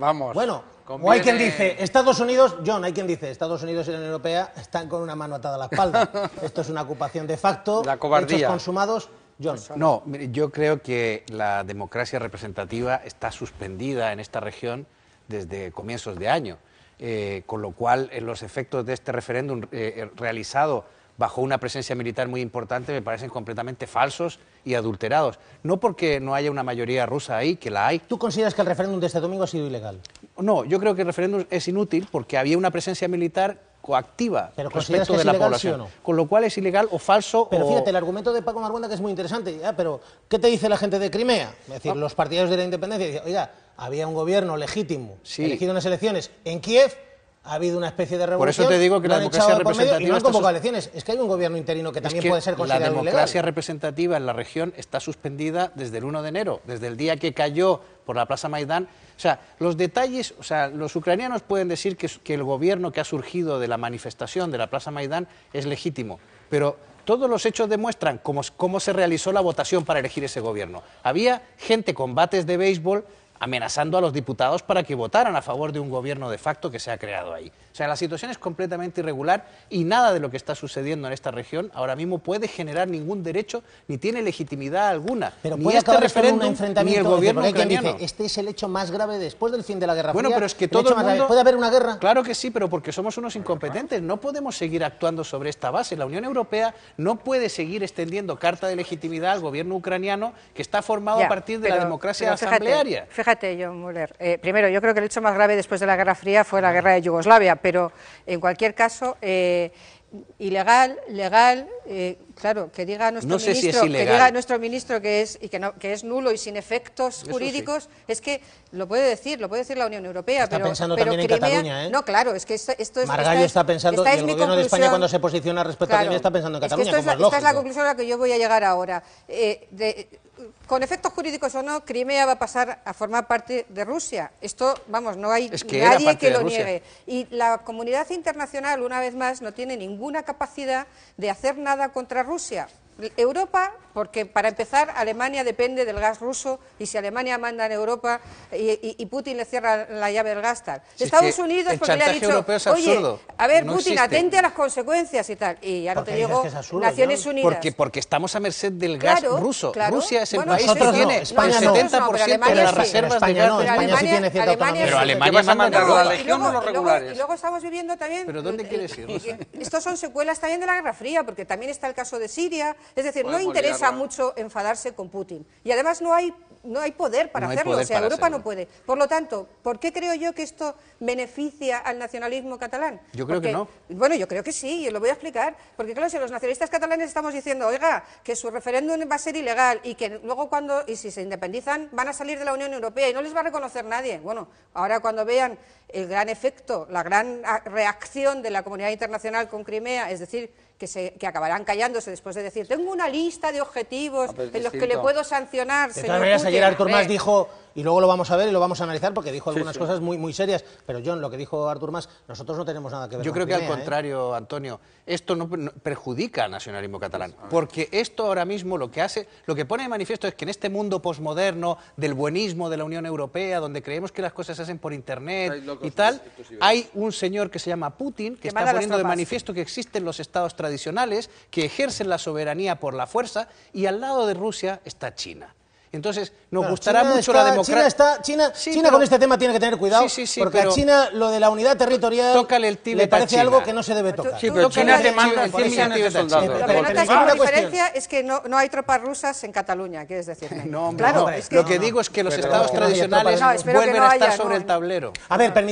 Vamos. Bueno, o hay quien dice, Estados Unidos, John, hay quien dice, Estados Unidos y la Unión Europea están con una mano atada a la espalda. Esto es una ocupación de facto, la cobardía. consumados. John. No, yo creo que la democracia representativa está suspendida en esta región desde comienzos de año, eh, con lo cual eh, los efectos de este referéndum eh, realizado bajo una presencia militar muy importante me parecen completamente falsos y adulterados. No porque no haya una mayoría rusa ahí, que la hay. ¿Tú consideras que el referéndum de este domingo ha sido ilegal? No, yo creo que el referéndum es inútil porque había una presencia militar coactiva Pero respecto de la población. Con lo cual es ilegal o falso. Pero fíjate, el argumento de Paco Marguanda que es muy interesante. Ya, pero, ¿qué te dice la gente de Crimea? Es decir, ah. los partidarios de la independencia dicen, oiga, había un gobierno legítimo, elegido en las elecciones en Kiev ha habido una especie de revolución. Por eso te digo que la democracia representativa. Y no elecciones. Es que hay un gobierno interino que también puede ser considerado. La democracia representativa en la región está suspendida desde el 1 de enero, desde el día que cayó por la Plaza Maidán. O sea, los detalles, o sea, los ucranianos pueden decir que, el gobierno que ha surgido de la manifestación de la Plaza Maidán es legítimo, pero todos los hechos demuestran cómo, cómo se realizó la votación para elegir ese gobierno. Había gente con bates de béisbol amenazando a los diputados para que votaran a favor de un gobierno de facto que se ha creado ahí. O sea, la situación es completamente irregular y nada de lo que está sucediendo en esta región ahora mismo puede generar ningún derecho ni tiene legitimidad alguna. Pero ni este referéndum enfrentamiento ni el gobierno ucraniano. este es el hecho más grave después del fin de la guerra. Bueno, pero es que todo puede haber una guerra. Claro que sí, pero porque somos unos incompetentes, no podemos seguir actuando sobre esta base. La Unión Europea no puede seguir extendiendo carta de legitimidad al gobierno ucraniano que está formado a partir de la democracia asamblearia. Fíjate, John Muller, eh, primero, yo creo que el hecho más grave después de la Guerra Fría fue la guerra de Yugoslavia, pero en cualquier caso, eh, ilegal, legal, eh, claro, que diga nuestro ministro, que diga nuestro ministro que es y que, no, es nulo y sin efectos jurídicos, es que lo puede decir, lo puede decir la Unión Europea, está pensando también en Cataluña, ¿eh? No, claro, es que esto, es Margallo está, pensando esta el gobierno de España cuando se posiciona respecto a Crimea está pensando en Cataluña, como Esta es la conclusión a la que yo voy a llegar ahora. de, con efectos jurídicos o no, Crimea va a pasar a formar parte de Rusia. Esto, vamos, no hay nadie que lo niegue. Y la comunidad internacional, una vez más, no tiene ninguna capacidad de hacer nada contra Rusia, Europa, porque para empezar Alemania depende del gas ruso y si Alemania manda en Europa y, Putin le cierra la llave del gas tal. Estados Unidos porque le ha dicho, oye, a ver Putin, atente a las consecuencias y tal. Y ya no te digo, Naciones Unidas. Porque, porque estamos a merced del gas ruso. Rusia es el país que tiene no, España el 70% de las reservas de gas. Pero Alemania, pero Alemania manda la mandar los regulares. Y luego estamos viviendo también... ¿Pero dónde eh, quieres ir? Eh, estos son secuelas también de la Guerra Fría, porque también está el caso de Siria, es decir, no interesa mucho enfadarse con Putin. Y además no hay no hay poder para hacerlo, o sea, Europa no puede. Por lo tanto, ¿por qué creo yo que esto beneficia al nacionalismo catalán? Yo creo que no. Bueno, yo creo que sí, y lo voy a explicar, porque claro, si los nacionalistas catalanes estamos diciendo, oiga, que su referéndum va a ser ilegal y que luego cuando, y si se independizan, van a salir de la Unión Europea y no les va a reconocer nadie. Bueno, ahora cuando vean el gran efecto, la gran ah, reacción de la comunidad internacional con Crimea, es decir, que, se, que, acabarán callándose después de decir, tengo una lista de objetivos ah, en los que le puedo sancionar, señor ayer Artur Mas dijo, y luego lo vamos a ver y lo vamos a analizar porque dijo algunas cosas muy, muy serias, pero John, lo que dijo Artur Mas, nosotros no tenemos nada que ver Yo creo que al ¿eh? contrario, Antonio, esto no, perjudica al nacionalismo catalán, pues, porque esto ahora mismo lo que hace, lo que pone de manifiesto es que en este mundo posmoderno del buenismo de la Unión Europea, donde creemos que las cosas se hacen por internet y tal, hay un señor que se llama Putin que está poniendo de manifiesto que existen los estados tradicionales que ejercen la soberanía por la fuerza y al lado de Rusia está China. Entonces, nos gustará mucho la democracia. China, está, China, con este tema tiene que tener cuidado, porque a China lo de la unidad territorial el le parece algo que no se debe ah, tocar. Sí, pero China demanda Lo que diferencia es que no, no hay tropas rusas en Cataluña, quieres decir. No, hombre, claro, lo que digo es que los estados tradicionales vuelven a estar sobre el tablero. A ver,